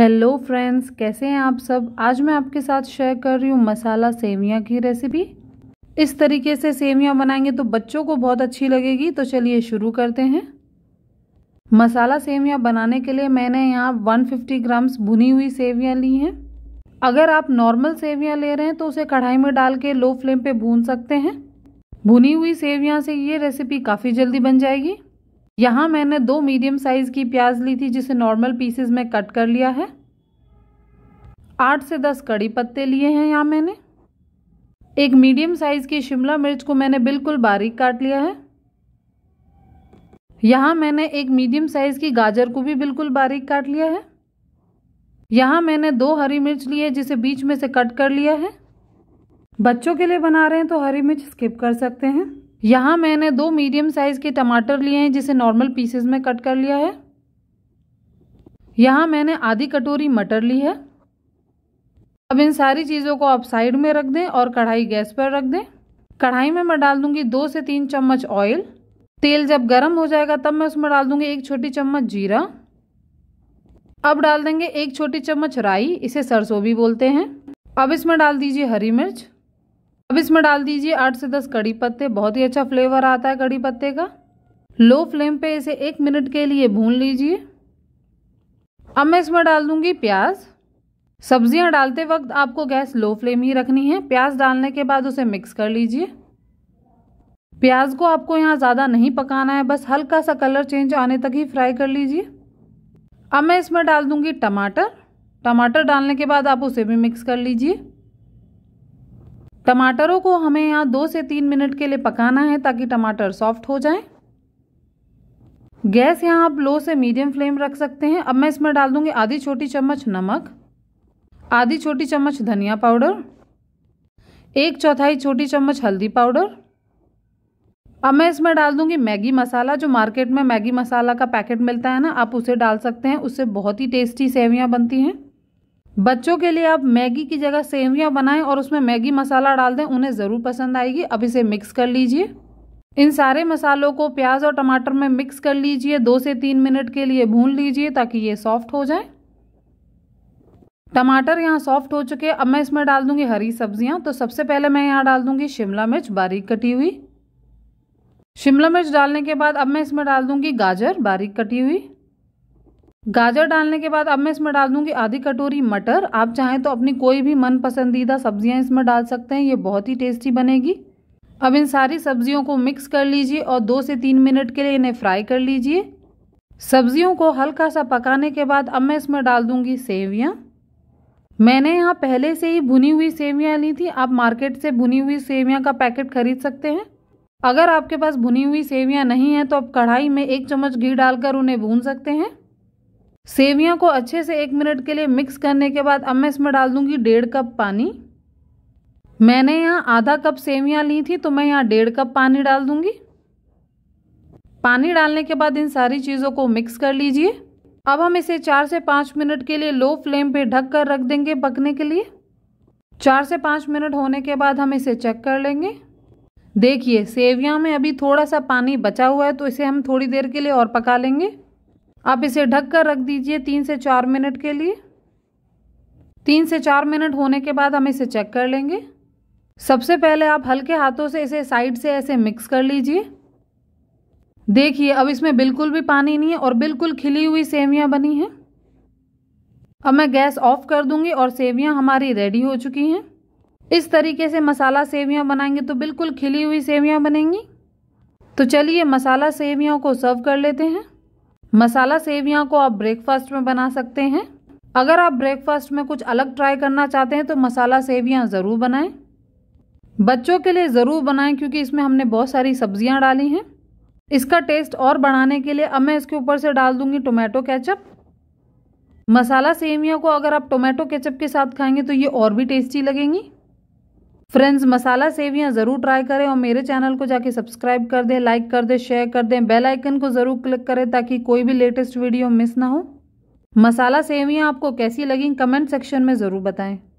hello friends कैसे हैं आप सब आज मैं आपके साथ शेयर कर रही हूँ मसाला सेवियाँ की रेसिपी इस तरीके से सेवियाँ बनाएंगे तो बच्चों को बहुत अच्छी लगेगी तो चलिए शुरू करते हैं मसाला सेवियाँ बनाने के लिए मैंने यहाँ 150 ग्राम्स भुनी हुई सेवियाँ ली हैं अगर आप नॉर्मल सेवियाँ ले रहे हैं तो उसे कढ़ाई में डाल के लो फ्लेम पर भून सकते हैं भुनी हुई सेवियाँ से ये रेसिपी काफ़ी जल्दी बन जाएगी यहाँ मैंने दो मीडियम साइज़ की प्याज ली थी जिसे नॉर्मल पीसेस में कट कर लिया है आठ से दस कड़ी पत्ते लिए हैं यहाँ मैंने एक मीडियम साइज़ की शिमला मिर्च को मैंने बिल्कुल बारीक काट लिया है यहाँ मैंने एक मीडियम साइज़ की गाजर को भी बिल्कुल बारीक काट लिया है यहाँ मैंने दो हरी मिर्च ली है जिसे बीच में से कट कर लिया है बच्चों के लिए बना रहे हैं तो हरी मिर्च स्किप कर सकते हैं यहाँ मैंने दो मीडियम साइज़ के टमाटर लिए हैं जिसे नॉर्मल पीसेस में कट कर लिया है यहाँ मैंने आधी कटोरी मटर ली है अब इन सारी चीज़ों को आप साइड में रख दें और कढ़ाई गैस पर रख दें कढ़ाई में मैं डाल दूंगी दो से तीन चम्मच ऑयल तेल जब गर्म हो जाएगा तब मैं उसमें डाल दूंगी एक छोटी चम्मच जीरा अब डाल देंगे एक छोटी चम्मच राई इसे सरसों भी बोलते हैं अब इसमें डाल दीजिए हरी मिर्च अब इसमें डाल दीजिए आठ से दस कड़ी पत्ते बहुत ही अच्छा फ्लेवर आता है कड़ी पत्ते का लो फ्लेम पे इसे एक मिनट के लिए भून लीजिए अब मैं इसमें डाल दूंगी प्याज सब्जियां डालते वक्त आपको गैस लो फ्लेम ही रखनी है प्याज डालने के बाद उसे मिक्स कर लीजिए प्याज को आपको यहाँ ज़्यादा नहीं पकाना है बस हल्का सा कलर चेंज आने तक ही फ्राई कर लीजिए अब मैं इसमें डाल दूंगी टमाटर टमाटर डालने के बाद आप उसे भी मिक्स कर लीजिए टमाटरों को हमें यहाँ दो से तीन मिनट के लिए पकाना है ताकि टमाटर सॉफ्ट हो जाए गैस यहाँ आप लो से मीडियम फ्लेम रख सकते हैं अब मैं इसमें डाल दूँगी आधी छोटी चम्मच नमक आधी छोटी चम्मच धनिया पाउडर एक चौथाई छोटी चम्मच हल्दी पाउडर अब मैं इसमें डाल दूंगी मैगी मसाला जो मार्केट में मैगी मसाला का पैकेट मिलता है ना आप उसे डाल सकते हैं उससे बहुत ही टेस्टी सेवियाँ बनती हैं बच्चों के लिए आप मैगी की जगह सेवियाँ बनाएं और उसमें मैगी मसाला डाल दें उन्हें ज़रूर पसंद आएगी अब इसे मिक्स कर लीजिए इन सारे मसालों को प्याज और टमाटर में मिक्स कर लीजिए दो से तीन मिनट के लिए भून लीजिए ताकि ये सॉफ्ट हो जाए टमाटर यहाँ सॉफ्ट हो चुके अब मैं इसमें डाल दूंगी हरी सब्जियाँ तो सबसे पहले मैं यहाँ डाल दूंगी शिमला मिर्च बारीक कटी हुई शिमला मिर्च डालने के बाद अब मैं इसमें डाल दूंगी गाजर बारीक कटी हुई गाजर डालने के बाद अब मैं इसमें डाल दूंगी आधी कटोरी मटर आप चाहें तो अपनी कोई भी मन पसंदीदा सब्जियां इसमें डाल सकते हैं ये बहुत ही टेस्टी बनेगी अब इन सारी सब्जियों को मिक्स कर लीजिए और दो से तीन मिनट के लिए इन्हें फ्राई कर लीजिए सब्जियों को हल्का सा पकाने के बाद अब मैं इसमें डाल दूंगी सेवियाँ मैंने यहाँ पहले से ही भुनी हुई सेवियाँ ली थी आप मार्केट से भुनी हुई सेवियाँ का पैकेट खरीद सकते हैं अगर आपके पास भुनी हुई सेवियाँ नहीं हैं तो आप कढ़ाई में एक चम्मच घी डालकर उन्हें भून सकते हैं सेवियों को अच्छे से एक मिनट के लिए मिक्स करने के बाद अब मैं इसमें डाल दूंगी डेढ़ कप पानी मैंने यहाँ आधा कप सेवियाँ ली थी तो मैं यहाँ डेढ़ कप पानी डाल दूंगी पानी डालने के बाद इन सारी चीज़ों को मिक्स कर लीजिए अब हम इसे चार से पाँच मिनट के लिए लो फ्लेम पे ढक कर रख देंगे पकने के लिए चार से पाँच मिनट होने के बाद हम इसे चेक कर लेंगे देखिए सेविया में अभी थोड़ा सा पानी बचा हुआ है तो इसे हम थोड़ी देर के लिए और पका लेंगे आप इसे ढक कर रख दीजिए तीन से चार मिनट के लिए तीन से चार मिनट होने के बाद हम इसे चेक कर लेंगे सबसे पहले आप हल्के हाथों से इसे साइड से ऐसे मिक्स कर लीजिए देखिए अब इसमें बिल्कुल भी पानी नहीं है और बिल्कुल खिली हुई सेवियां बनी हैं अब मैं गैस ऑफ कर दूंगी और सेवियां हमारी रेडी हो चुकी हैं इस तरीके से मसाला सेवियां बनाएंगे तो बिल्कुल खिली हुई सेवियां बनेंगी तो चलिए मसाला सेवियों को सर्व कर लेते हैं मसाला सेवियाँ को आप ब्रेकफास्ट में बना सकते हैं अगर आप ब्रेकफास्ट में कुछ अलग ट्राई करना चाहते हैं तो मसाला सेवियाँ ज़रूर बनाएं बच्चों के लिए ज़रूर बनाएं क्योंकि इसमें हमने बहुत सारी सब्जियां डाली हैं इसका टेस्ट और बढ़ाने के लिए अब मैं इसके ऊपर से डाल दूंगी टोमेटो केचप मसाला सेवियाँ को अगर आप टोमेटो केचप के साथ खाएंगे तो ये और भी टेस्टी लगेंगी फ्रेंड्स मसाला सेवियाँ ज़रूर ट्राई करें और मेरे चैनल को जाके सब्सक्राइब कर दें लाइक कर दें शेयर कर दें बेल आइकन को ज़रूर क्लिक करें ताकि कोई भी लेटेस्ट वीडियो मिस ना हो मसाला सेवियाँ आपको कैसी लगी कमेंट सेक्शन में ज़रूर बताएं